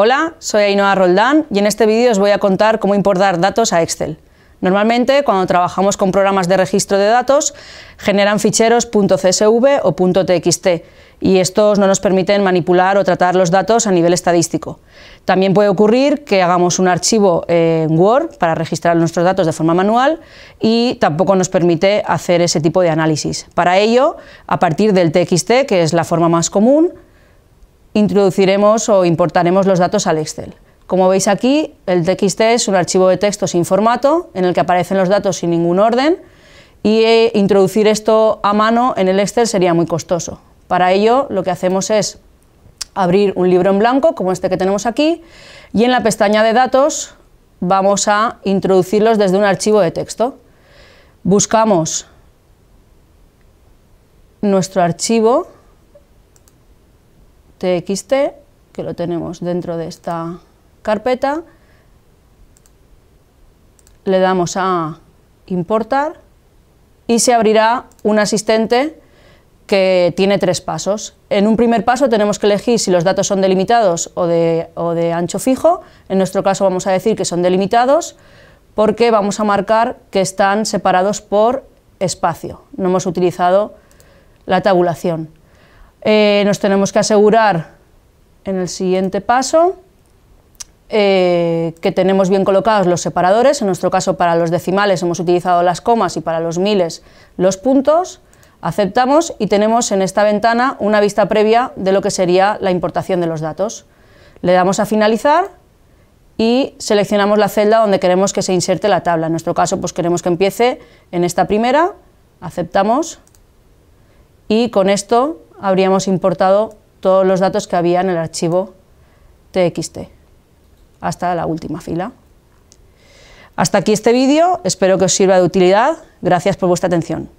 Hola, soy Ainhoa Roldán y en este vídeo os voy a contar cómo importar datos a Excel. Normalmente, cuando trabajamos con programas de registro de datos, generan ficheros .csv o .txt y estos no nos permiten manipular o tratar los datos a nivel estadístico. También puede ocurrir que hagamos un archivo en Word para registrar nuestros datos de forma manual y tampoco nos permite hacer ese tipo de análisis. Para ello, a partir del txt, que es la forma más común, introduciremos o importaremos los datos al Excel. Como veis aquí, el TXT es un archivo de texto sin formato en el que aparecen los datos sin ningún orden y eh, introducir esto a mano en el Excel sería muy costoso. Para ello lo que hacemos es abrir un libro en blanco como este que tenemos aquí y en la pestaña de datos vamos a introducirlos desde un archivo de texto. Buscamos nuestro archivo txt, que lo tenemos dentro de esta carpeta, le damos a importar y se abrirá un asistente que tiene tres pasos. En un primer paso tenemos que elegir si los datos son delimitados o de, o de, ancho fijo. En nuestro caso vamos a decir que son delimitados porque vamos a marcar que están separados por espacio. No hemos utilizado la tabulación. Eh, nos tenemos que asegurar en el siguiente paso eh, que tenemos bien colocados los separadores, en nuestro caso para los decimales hemos utilizado las comas y para los miles los puntos, aceptamos y tenemos en esta ventana una vista previa de lo que sería la importación de los datos. Le damos a finalizar y seleccionamos la celda donde queremos que se inserte la tabla. En nuestro caso pues queremos que empiece en esta primera, aceptamos y con esto habríamos importado todos los datos que había en el archivo txt, hasta la última fila. Hasta aquí este vídeo, espero que os sirva de utilidad, gracias por vuestra atención.